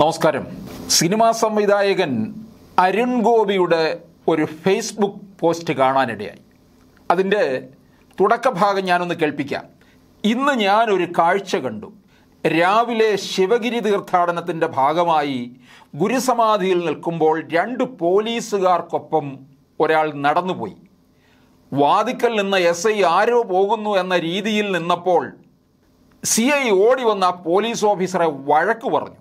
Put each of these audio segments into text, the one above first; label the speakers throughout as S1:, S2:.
S1: നമസ്കാരം സിനിമാ സംവിധായകൻ അരുൺ ഗോപിയുടെ ഒരു ഫേസ്ബുക്ക് പോസ്റ്റ് കാണാനിടയായി അതിൻ്റെ തുടക്കഭാഗം ഞാനൊന്ന് കേൾപ്പിക്കാം ഇന്ന് ഞാൻ ഒരു കാഴ്ച കണ്ടു രാവിലെ ശിവഗിരി തീർത്ഥാടനത്തിൻ്റെ ഭാഗമായി ഗുരുസമാധിയിൽ നിൽക്കുമ്പോൾ രണ്ട് പോലീസുകാർക്കൊപ്പം ഒരാൾ നടന്നുപോയി വാദിക്കൽ നിന്ന് എസ് ഐ ആരോ പോകുന്നു എന്ന രീതിയിൽ നിന്നപ്പോൾ സി ഐ ഓടി വന്ന പോലീസ് ഓഫീസറെ വഴക്ക് പറഞ്ഞു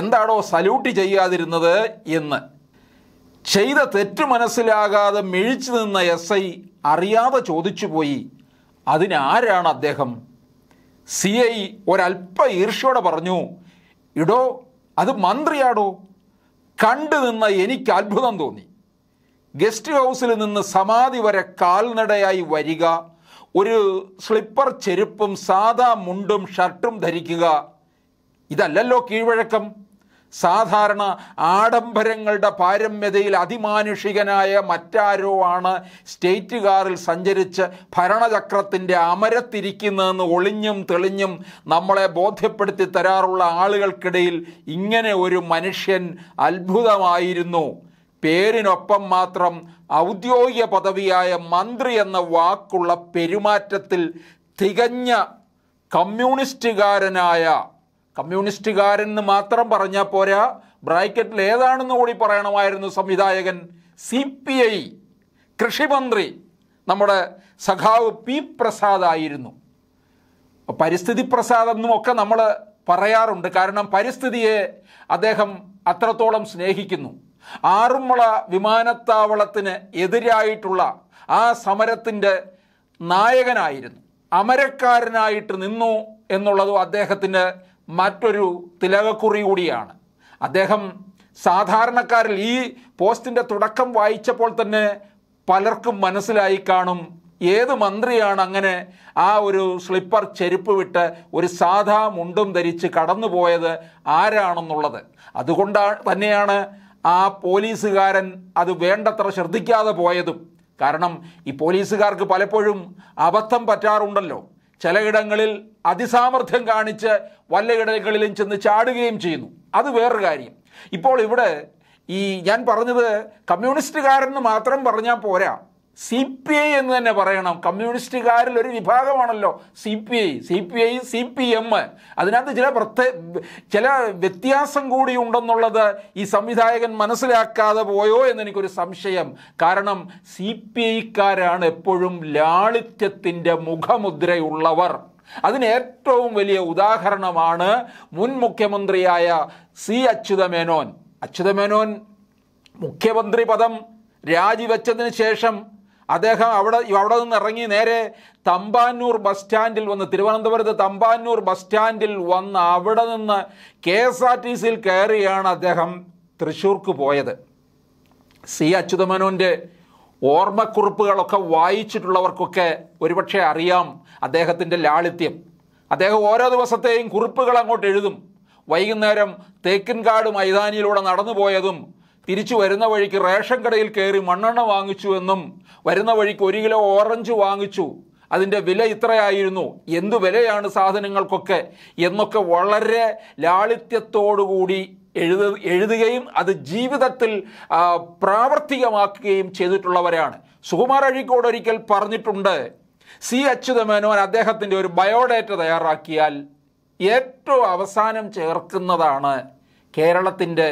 S1: എന്താണോ സല്യൂട്ട് ചെയ്യാതിരുന്നത് എന്ന് ചെയ്ത തെറ്റ് മനസ്സിലാകാതെ മിഴിച്ചു നിന്ന എസ് ഐ അറിയാതെ ചോദിച്ചുപോയി അതിനാരാണ് അദ്ദേഹം സി ഐ ഒരല്പ ഈർഷ്യോടെ പറഞ്ഞു ഇടോ അത് മന്ത്രിയാടോ കണ്ടു നിന്ന എനിക്ക് അത്ഭുതം തോന്നി ഗസ്റ്റ് ഹൗസിൽ നിന്ന് സമാധി വരെ കാൽനടയായി വരിക ഒരു സ്ലിപ്പർ ചെരുപ്പും സാധാ മുണ്ടും ഷർട്ടും ധരിക്കുക ഇതല്ലല്ലോ കീഴ്വഴക്കം സാധാരണ ആഡംബരങ്ങളുടെ പാരമ്യതയിൽ അതിമാനുഷികനായ മറ്റാരോ ആണ് സ്റ്റേറ്റ് കാറിൽ സഞ്ചരിച്ച് ഭരണചക്രത്തിൻ്റെ അമരത്തിരിക്കുന്നതെന്ന് ഒളിഞ്ഞും തെളിഞ്ഞും നമ്മളെ ബോധ്യപ്പെടുത്തി തരാറുള്ള ആളുകൾക്കിടയിൽ ഇങ്ങനെ ഒരു മനുഷ്യൻ അത്ഭുതമായിരുന്നു പേരിനൊപ്പം മാത്രം ഔദ്യോഗിക പദവിയായ മന്ത്രി എന്ന വാക്കുള്ള പെരുമാറ്റത്തിൽ തികഞ്ഞ കമ്മ്യൂണിസ്റ്റുകാരനായ കമ്മ്യൂണിസ്റ്റുകാരൻ എന്ന് മാത്രം പറഞ്ഞാൽ പോരാ ബ്രാക്കറ്റിൽ ഏതാണെന്ന് കൂടി പറയണമായിരുന്നു സംവിധായകൻ സി പി ഐ കൃഷിമന്ത്രി നമ്മുടെ സഖാവ് പി പ്രസാദ് ആയിരുന്നു പരിസ്ഥിതി പ്രസാദ് എന്നും ഒക്കെ നമ്മൾ പറയാറുണ്ട് കാരണം പരിസ്ഥിതിയെ അദ്ദേഹം അത്രത്തോളം സ്നേഹിക്കുന്നു ആറുന്മുള വിമാനത്താവളത്തിന് എതിരായിട്ടുള്ള ആ സമരത്തിൻ്റെ നായകനായിരുന്നു അമരക്കാരനായിട്ട് നിന്നു എന്നുള്ളതും അദ്ദേഹത്തിൻ്റെ മറ്റൊരു തിലകക്കുറി കൂടിയാണ് അദ്ദേഹം സാധാരണക്കാരിൽ ഈ പോസ്റ്റിൻ്റെ തുടക്കം വായിച്ചപ്പോൾ തന്നെ പലർക്കും മനസ്സിലായി കാണും ഏത് മന്ത്രിയാണ് അങ്ങനെ ആ ഒരു സ്ലിപ്പർ ചെരുപ്പ് വിട്ട് ഒരു സാധാ മുണ്ടും ധരിച്ച് പോയത് ആരാണെന്നുള്ളത് അതുകൊണ്ട് തന്നെയാണ് ആ പോലീസുകാരൻ അത് വേണ്ടത്ര ശ്രദ്ധിക്കാതെ പോയതും കാരണം ഈ പോലീസുകാർക്ക് പലപ്പോഴും അബദ്ധം പറ്റാറുണ്ടല്ലോ ചിലയിടങ്ങളിൽ അതിസാമർഥ്യം കാണിച്ച് വല്ലയിടങ്ങളിലും ചെന്ന് ചാടുകയും ചെയ്യുന്നു അത് വേറൊരു കാര്യം ഇപ്പോൾ ഇവിടെ ഈ ഞാൻ പറഞ്ഞത് കമ്മ്യൂണിസ്റ്റുകാരെന്ന് മാത്രം പറഞ്ഞാൽ പോരാ സി പി ഐ എന്ന് തന്നെ പറയണം കമ്മ്യൂണിസ്റ്റുകാരിൽ ഒരു വിഭാഗമാണല്ലോ C P I C P I C P M അതിനകത്ത് ചില പ്രത്യേക ചില വ്യത്യാസം കൂടി ഉണ്ടെന്നുള്ളത് ഈ സംവിധായകൻ മനസ്സിലാക്കാതെ പോയോ എന്നെനിക്കൊരു സംശയം കാരണം സി പി ഐക്കാരാണ് എപ്പോഴും ലാളിത്യത്തിൻ്റെ മുഖമുദ്രയുള്ളവർ അതിന് ഏറ്റവും വലിയ ഉദാഹരണമാണ് മുൻ മുഖ്യമന്ത്രിയായ സി അച്യുതമേനോൻ അച്യുതമേനോൻ മുഖ്യമന്ത്രി പദം രാജിവെച്ചതിന് ശേഷം അദ്ദേഹം അവിടെ അവിടെ നിന്ന് ഇറങ്ങി നേരെ തമ്പാനൂർ ബസ് സ്റ്റാൻഡിൽ വന്ന് തിരുവനന്തപുരത്ത് തമ്പാനൂർ ബസ് സ്റ്റാൻഡിൽ വന്ന് അവിടെ നിന്ന് കെ എസ് ആർ ടി സിയിൽ കയറിയാണ് അദ്ദേഹം തൃശ്ശൂർക്ക് പോയത് സി അച്യുതമേനോൻ്റെ ഓർമ്മക്കുറിപ്പുകളൊക്കെ വായിച്ചിട്ടുള്ളവർക്കൊക്കെ ഒരുപക്ഷെ അറിയാം അദ്ദേഹത്തിൻ്റെ ലാളിത്യം അദ്ദേഹം ഓരോ ദിവസത്തെയും കുറിപ്പുകൾ അങ്ങോട്ട് എഴുതും വൈകുന്നേരം തേക്കിൻകാട് മൈതാനിയിലൂടെ നടന്നു പോയതും തിരിച്ചു വരുന്ന വഴിക്ക് റേഷൻ കടയിൽ കയറി മണ്ണെണ്ണ വാങ്ങിച്ചു എന്നും വരുന്ന വഴിക്ക് ഒരു കിലോ ഓറഞ്ച് വാങ്ങിച്ചു അതിൻ്റെ വില ഇത്രയായിരുന്നു എന്തു വിലയാണ് സാധനങ്ങൾക്കൊക്കെ എന്നൊക്കെ വളരെ ലാളിത്യത്തോടുകൂടി എഴുത എഴുതുകയും അത് ജീവിതത്തിൽ പ്രാവർത്തികമാക്കുകയും ചെയ്തിട്ടുള്ളവരാണ് സുകുമാർ അഴീക്കോട് ഒരിക്കൽ പറഞ്ഞിട്ടുണ്ട് സി അച്യുതമേനോൻ അദ്ദേഹത്തിൻ്റെ ഒരു ബയോഡേറ്റ തയ്യാറാക്കിയാൽ ഏറ്റവും അവസാനം ചേർക്കുന്നതാണ് കേരളത്തിൻ്റെ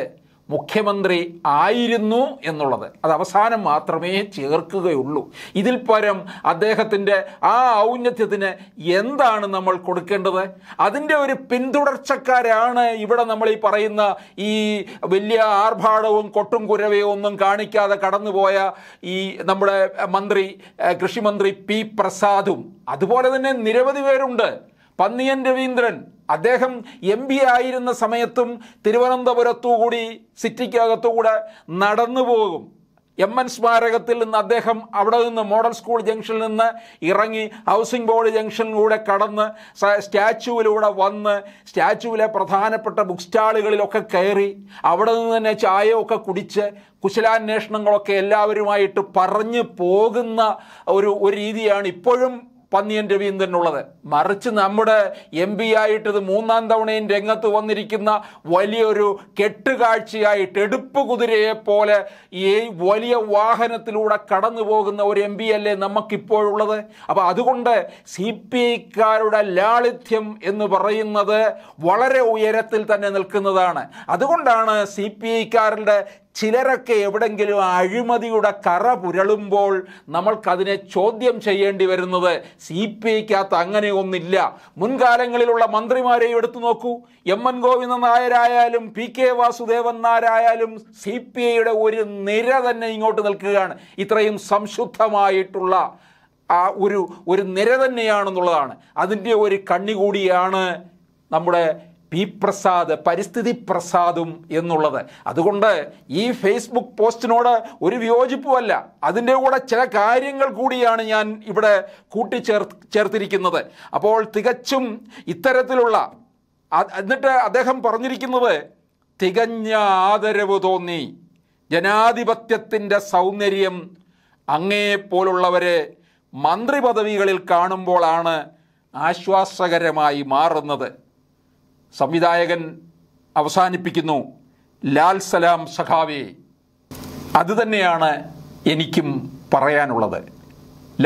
S1: മുഖ്യമന്ത്രി ആയിരുന്നു എന്നുള്ളത് അത് അവസാനം മാത്രമേ ചേർക്കുകയുള്ളൂ ഇതിൽ പരം അദ്ദേഹത്തിൻ്റെ ആ ഔന്നത്യത്തിന് എന്താണ് നമ്മൾ കൊടുക്കേണ്ടത് അതിൻ്റെ ഒരു പിന്തുടർച്ചക്കാരാണ് ഇവിടെ നമ്മൾ ഈ പറയുന്ന ഈ വലിയ ആർഭാടവും കൊട്ടും കുരവയും ഒന്നും കാണിക്കാതെ കടന്നുപോയ ഈ നമ്മുടെ മന്ത്രി കൃഷിമന്ത്രി പി പ്രസാദും അതുപോലെ തന്നെ നിരവധി പേരുണ്ട് പന്നിയൻ രവീന്ദ്രൻ അദ്ദേഹം എം പി ആയിരുന്ന സമയത്തും തിരുവനന്തപുരത്തുകൂടി സിറ്റിക്കകത്തുകൂടെ നടന്നു പോകും എം എൻ സ്മാരകത്തിൽ നിന്ന് അദ്ദേഹം അവിടെ നിന്ന് മോഡൽ സ്കൂൾ ജംഗ്ഷനിൽ നിന്ന് ഇറങ്ങി ഹൗസിംഗ് ബോർഡ് ജംഗ്ഷനിലൂടെ കടന്ന് സ്റ്റാച്ചുവിലൂടെ വന്ന് സ്റ്റാച്ചുവിലെ പ്രധാനപ്പെട്ട ബുക്ക് സ്റ്റാളുകളിലൊക്കെ കയറി അവിടെ നിന്ന് തന്നെ ചായയൊക്കെ കുടിച്ച് കുശലാന്വേഷണങ്ങളൊക്കെ എല്ലാവരുമായിട്ട് പറഞ്ഞു പോകുന്ന ഒരു ഒരു രീതിയാണ് ഇപ്പോഴും പന്നിയൻ രവീന്ദ്രനുള്ളത് മറിച്ച് നമ്മുടെ എം പി ആയിട്ട് ഇത് മൂന്നാം തവണയും രംഗത്ത് വന്നിരിക്കുന്ന വലിയൊരു കെട്ടുകാഴ്ചയായിട്ട് എടുപ്പ് കുതിരയെ പോലെ ഈ വലിയ വാഹനത്തിലൂടെ കടന്നു പോകുന്ന ഒരു എം പി അല്ലേ നമുക്കിപ്പോഴുള്ളത് അപ്പോൾ അതുകൊണ്ട് സി പി ഐക്കാരുടെ ലാളിത്യം എന്ന് പറയുന്നത് വളരെ ഉയരത്തിൽ തന്നെ നിൽക്കുന്നതാണ് അതുകൊണ്ടാണ് സി പി ഐക്കാരുടെ ചിലരൊക്കെ എവിടെങ്കിലും അഴിമതിയുടെ കറ പുരളുമ്പോൾ നമ്മൾക്കതിനെ ചോദ്യം ചെയ്യേണ്ടി വരുന്നത് സി പി ഐക്കകത്ത് അങ്ങനെ ഒന്നില്ല മുൻകാലങ്ങളിലുള്ള മന്ത്രിമാരെയും എടുത്തു നോക്കൂ എം എൻ ഗോവിന്ദൻ നായരായാലും പി കെ വാസുദേവൻ നായരായാലും സി പി ഐയുടെ ഒരു നിര തന്നെ ഇങ്ങോട്ട് നിൽക്കുകയാണ് ഇത്രയും സംശുദ്ധമായിട്ടുള്ള ആ ഒരു ഒരു നിര തന്നെയാണെന്നുള്ളതാണ് അതിൻ്റെ ഒരു കണ്ണി കൂടിയാണ് നമ്മുടെ പി പ്രസാദ് പരിസ്ഥിതി പ്രസാദും എന്നുള്ളത് അതുകൊണ്ട് ഈ ഫേസ്ബുക്ക് പോസ്റ്റിനോട് ഒരു വിയോജിപ്പുമല്ല അതിൻ്റെ കൂടെ ചില കാര്യങ്ങൾ കൂടിയാണ് ഞാൻ ഇവിടെ കൂട്ടിച്ചേർ ചേർത്തിരിക്കുന്നത് അപ്പോൾ തികച്ചും ഇത്തരത്തിലുള്ള എന്നിട്ട് അദ്ദേഹം പറഞ്ഞിരിക്കുന്നത് തികഞ്ഞ ആദരവ് തോന്നി ജനാധിപത്യത്തിൻ്റെ സൗന്ദര്യം അങ്ങേപ്പോലുള്ളവരെ മന്ത്രി പദവികളിൽ കാണുമ്പോഴാണ് ആശ്വാസകരമായി മാറുന്നത് സംവിധായകൻ അവസാനിപ്പിക്കുന്നു ലാൽ സലാം സഖാവേ അതുതന്നെയാണ് എനിക്കും പറയാനുള്ളത്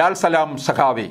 S1: ലാൽ സലാം സഖാവേ